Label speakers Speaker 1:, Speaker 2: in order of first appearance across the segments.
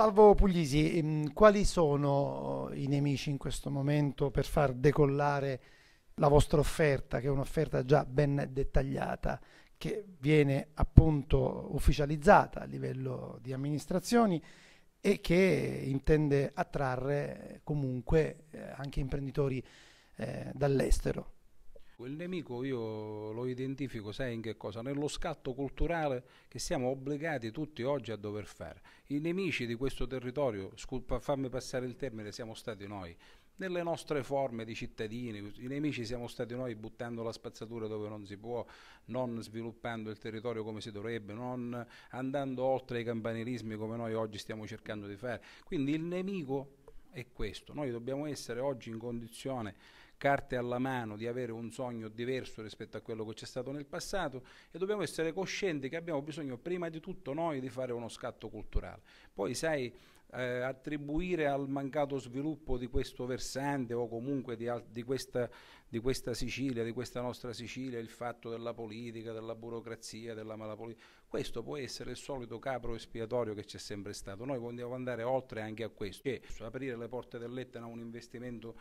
Speaker 1: Salvo Puglisi, ehm, quali sono eh, i nemici in questo momento per far decollare la vostra offerta, che è un'offerta già ben dettagliata, che viene appunto ufficializzata a livello di amministrazioni e che intende attrarre comunque eh, anche imprenditori eh, dall'estero?
Speaker 2: Il nemico io lo identifico, sai in che cosa? Nello scatto culturale che siamo obbligati tutti oggi a dover fare. I nemici di questo territorio, scusa, fammi passare il termine, siamo stati noi nelle nostre forme di cittadini, i nemici siamo stati noi buttando la spazzatura dove non si può, non sviluppando il territorio come si dovrebbe, non andando oltre i campanilismi come noi oggi stiamo cercando di fare. Quindi il nemico è questo, noi dobbiamo essere oggi in condizione carte alla mano di avere un sogno diverso rispetto a quello che c'è stato nel passato e dobbiamo essere coscienti che abbiamo bisogno prima di tutto noi di fare uno scatto culturale. Poi sai eh, attribuire al mancato sviluppo di questo versante o comunque di, di, questa, di questa Sicilia, di questa nostra Sicilia, il fatto della politica, della burocrazia, della malapolitica, questo può essere il solito capro espiatorio che c'è sempre stato. Noi vogliamo andare oltre anche a questo, e aprire le porte dell'Etna a un investimento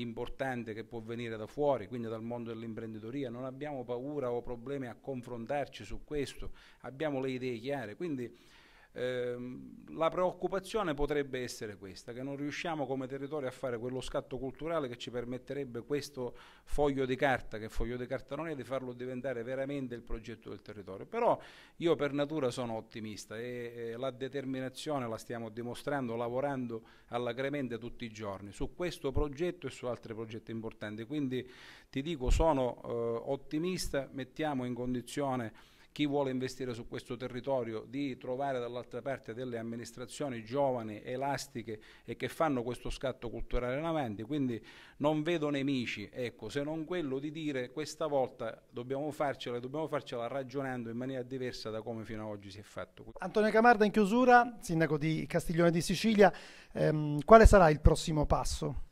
Speaker 2: importante che può venire da fuori, quindi dal mondo dell'imprenditoria, non abbiamo paura o problemi a confrontarci su questo, abbiamo le idee chiare, quindi Ehm, la preoccupazione potrebbe essere questa, che non riusciamo come territorio a fare quello scatto culturale che ci permetterebbe questo foglio di carta, che foglio di carta non è, di farlo diventare veramente il progetto del territorio. Però io per natura sono ottimista e, e la determinazione la stiamo dimostrando lavorando allegremente tutti i giorni su questo progetto e su altri progetti importanti. Quindi ti dico sono eh, ottimista, mettiamo in condizione chi vuole investire su questo territorio di trovare dall'altra parte delle amministrazioni giovani, elastiche e che fanno questo scatto culturale in avanti, quindi non vedo nemici, ecco, se non quello di dire questa volta dobbiamo farcela, e dobbiamo farcela ragionando in maniera diversa da come fino ad oggi si è fatto.
Speaker 1: Antonio Camarda in chiusura, sindaco di Castiglione di Sicilia, ehm, quale sarà il prossimo passo?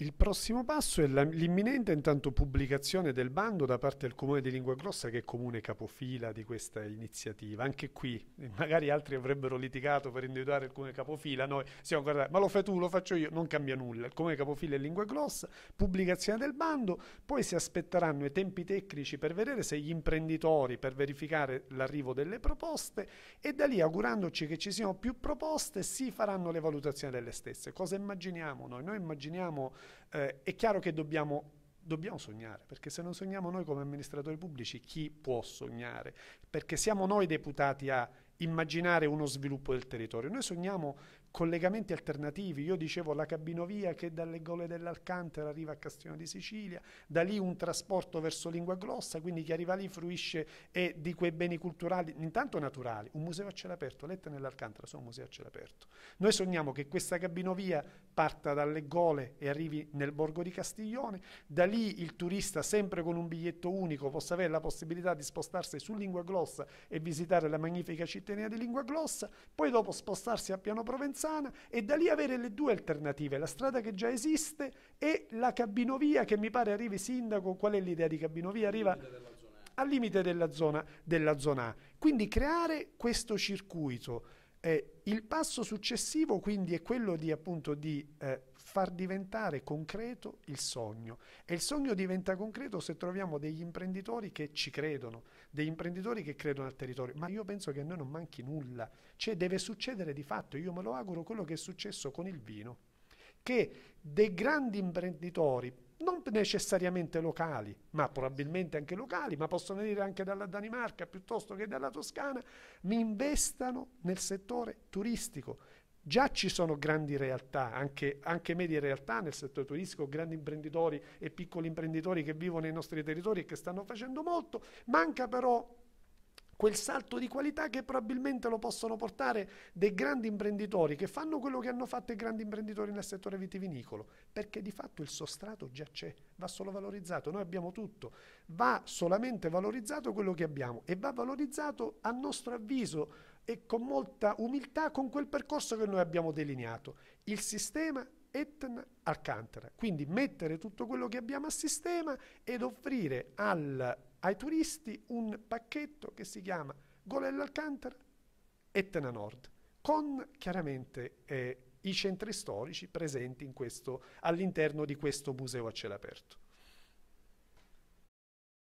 Speaker 1: Il prossimo passo è l'imminente intanto pubblicazione del bando da parte del Comune di Lingua Grossa che è comune capofila di questa iniziativa. Anche qui eh, magari altri avrebbero litigato per individuare il Comune capofila, noi siamo guardati, ma lo fai tu, lo faccio io, non cambia nulla. Il Comune capofila è Lingua Grossa, pubblicazione del bando, poi si aspetteranno i tempi tecnici per vedere se gli imprenditori, per verificare l'arrivo delle proposte e da lì augurandoci che ci siano più proposte si faranno le valutazioni delle stesse. Cosa immaginiamo noi? Noi immaginiamo eh, è chiaro che dobbiamo dobbiamo sognare, perché se non sogniamo noi come amministratori pubblici, chi può sognare? Perché siamo noi deputati a immaginare uno sviluppo del territorio. Noi sogniamo collegamenti alternativi. Io dicevo la cabinovia che dalle gole dell'Alcantara arriva a Castiglione di Sicilia, da lì un trasporto verso Lingua Glossa, quindi chi arriva lì fruisce e di quei beni culturali, intanto naturali. Un museo a cielo aperto, Letta nell'Alcantara sono un museo a cielo aperto. Noi sogniamo che questa cabinovia parta dalle gole e arrivi nel borgo di Castiglione, da lì il turista sempre con un biglietto unico possa avere la possibilità di spostarsi su Lingua Glossa e visitare la magnifica cittadina di Lingua Glossa, poi dopo spostarsi a Piano Provenzale Bolzana e da lì avere le due alternative, la strada che già esiste e la cabinovia che mi pare arrivi sindaco, qual è l'idea di cabinovia? Arriva al limite della zona, della zona A. Quindi creare questo circuito. Eh, il passo successivo quindi è quello di, appunto, di eh, far diventare concreto il sogno. E il sogno diventa concreto se troviamo degli imprenditori che ci credono, degli imprenditori che credono al territorio. Ma io penso che a noi non manchi nulla, cioè deve succedere di fatto, io me lo auguro, quello che è successo con il vino, che dei grandi imprenditori, non necessariamente locali, ma probabilmente anche locali, ma possono venire anche dalla Danimarca piuttosto che dalla Toscana, mi investano nel settore turistico Già ci sono grandi realtà, anche, anche medie realtà nel settore turistico, grandi imprenditori e piccoli imprenditori che vivono nei nostri territori e che stanno facendo molto, manca però quel salto di qualità che probabilmente lo possono portare dei grandi imprenditori che fanno quello che hanno fatto i grandi imprenditori nel settore vitivinicolo, perché di fatto il sostrato già c'è, va solo valorizzato, noi abbiamo tutto, va solamente valorizzato quello che abbiamo e va valorizzato a nostro avviso e con molta umiltà con quel percorso che noi abbiamo delineato. Il sistema Etna Alcantara. Quindi mettere tutto quello che abbiamo a sistema ed offrire al, ai turisti un pacchetto che si chiama Golella Alcantara Etna Nord, con chiaramente eh, i centri storici presenti questo, all'interno di questo museo a cielo aperto.